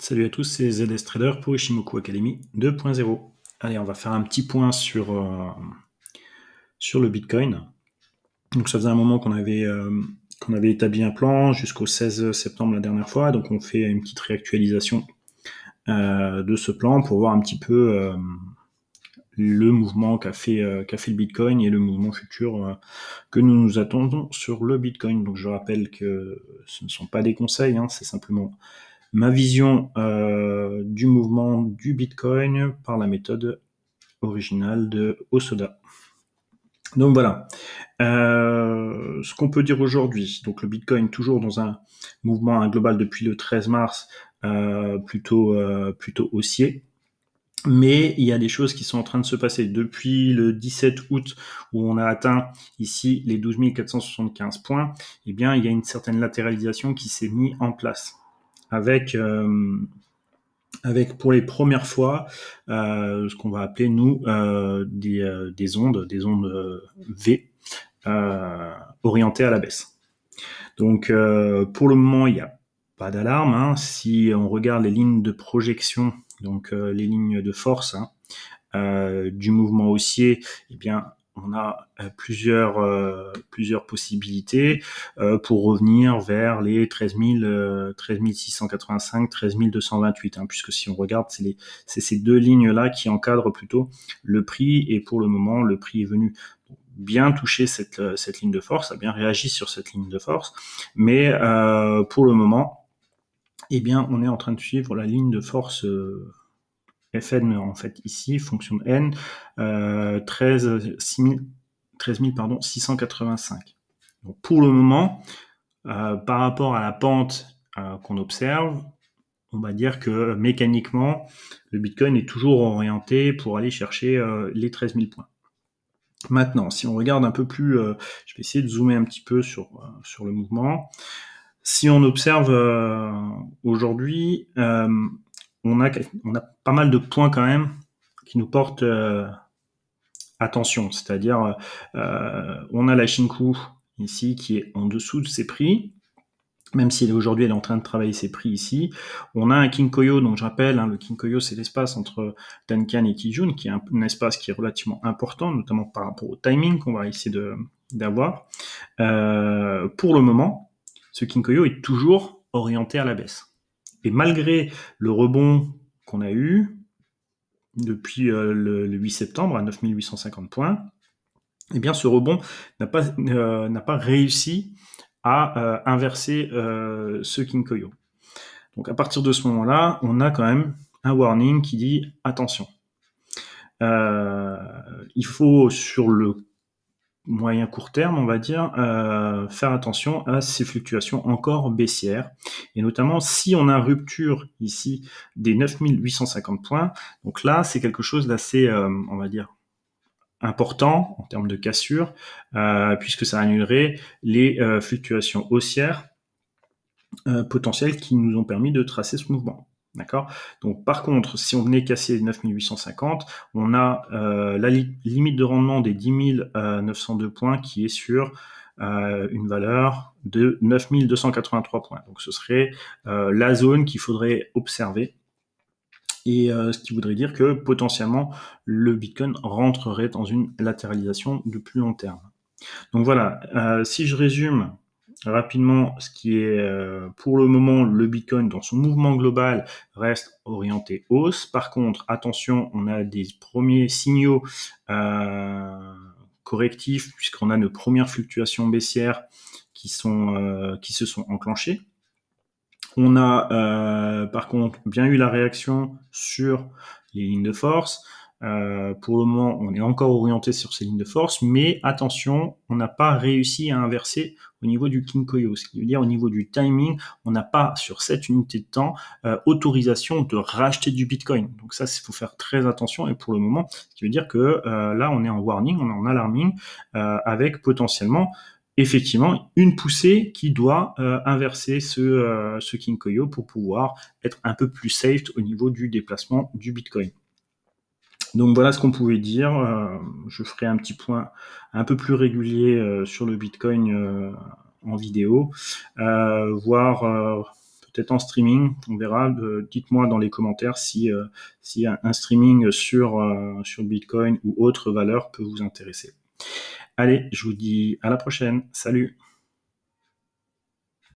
Salut à tous, c'est ZS Trader pour Ishimoku Academy 2.0. Allez, on va faire un petit point sur, euh, sur le Bitcoin. Donc ça faisait un moment qu'on avait, euh, avait établi un plan jusqu'au 16 septembre la dernière fois, donc on fait une petite réactualisation euh, de ce plan pour voir un petit peu le mouvement qu'a fait, le Bitcoin et le mouvement futur que nous nous attendons sur le Bitcoin. Donc je rappelle que ce ne sont pas des conseils, hein, c'est simplement ma vision euh, du mouvement du Bitcoin par la méthode originale de Osoda. Donc voilà, euh, ce qu'on peut dire aujourd'hui, donc le Bitcoin toujours dans un mouvement global depuis le 13 mars, euh, plutôt, plutôt haussier, mais il y a des choses qui sont en train de se passer depuis le 17 août où on a atteint ici les 12 475 points. Eh bien, il y a une certaine latéralisation qui s'est mise en place avec euh, avec pour les premières fois euh, ce qu'on va appeler nous euh, des, des, ondes, des ondes V orientées à la baisse. Donc pour le moment il n'y a pas d'alarme. Hein. Si on regarde les lignes de projection, donc les lignes de force hein, du mouvement haussier, et eh bien on a euh, plusieurs, euh, plusieurs possibilités euh, pour revenir vers les 13, 000, 13 685, 13 228, puisque si on regarde, c'est ces deux lignes-là qui encadrent plutôt le prix, et pour le moment, le prix est venu bien toucher cette, cette ligne de force, a bien réagi sur cette ligne de force, mais pour le moment, eh bien, on est en train de suivre la ligne de force Fn en fait ici, fonction de n, 13, euh, pardon, 685. Donc pour le moment, euh, par rapport à la pente euh, qu'on observe, on va dire que mécaniquement, le Bitcoin est toujours orienté pour aller chercher les 13 000 points. Maintenant, si on regarde un peu plus, je vais essayer de zoomer un petit peu sur, sur le mouvement. Si on observe aujourd'hui, on a, pas mal de points quand même qui nous portent euh, attention. C'est-à-dire, euh, euh, on a la Shinku ici qui est en dessous de ses prix, même si aujourd'hui elle est en train de travailler ses prix ici. On a un Kinkoyo, donc je rappelle, hein, le Kinkoyo c'est l'espace entre Tankan et Kijun, qui est un, espace qui est relativement important, notamment par rapport au timing qu'on va essayer d'avoir. pour le moment, ce Kinkoyo est toujours orienté à la baisse. Et malgré le rebond qu'on a eu depuis euh, le, 8 septembre à 9850 points, eh bien ce rebond n'a pas, euh, n'a pas réussi à euh, inverser ce Kinkoyo. Donc à partir de ce moment-là, on a quand même un warning qui dit attention. il faut sur le moyen court terme, on va dire, euh, faire attention à ces fluctuations encore baissières. Et notamment, si on a rupture ici des 9850 points, donc là, c'est quelque chose d'assez, euh, on va dire, important en termes de cassure, euh, puisque ça annulerait les fluctuations haussières potentielles qui nous ont permis de tracer ce mouvement. D'accord Donc, par contre, si on venait casser les 9850, on a euh, la limite de rendement des 10 902 euh, points qui est sur euh, une valeur de 9283 points. Donc, ce serait la zone qu'il faudrait observer. Et ce qui voudrait dire que potentiellement, le Bitcoin rentrerait dans une latéralisation de plus long terme. Donc voilà, si je résume rapidement ce qui est euh, pour le moment le Bitcoin dans son mouvement global reste orienté hausse. Par contre, attention, on a des premiers signaux euh, correctifs puisqu'on a nos premières fluctuations baissières qui euh, se sont enclenchées. On a par contre bien eu la réaction sur les lignes de force. Euh, pour le moment, on est encore orienté sur ces lignes de force, mais attention, on n'a pas réussi à inverser au niveau du Kinkoyo, ce qui veut dire au niveau du timing, on n'a pas sur cette unité de temps euh, autorisation de racheter du Bitcoin. Donc ça, il faut faire très attention et pour le moment, ce qui veut dire que euh, là, on est en warning, on est en alarming, avec potentiellement effectivement une poussée qui doit inverser ce, King ce pour pouvoir être un peu plus safe au niveau du déplacement du Bitcoin. Donc voilà ce qu'on pouvait dire. Euh, je ferai un petit point un peu plus régulier euh, sur le Bitcoin euh, en vidéo, voire peut-être en streaming, on verra. Dites-moi dans les commentaires si, un, streaming sur, sur Bitcoin ou autre valeur peut vous intéresser. Allez, je vous dis à la prochaine. Salut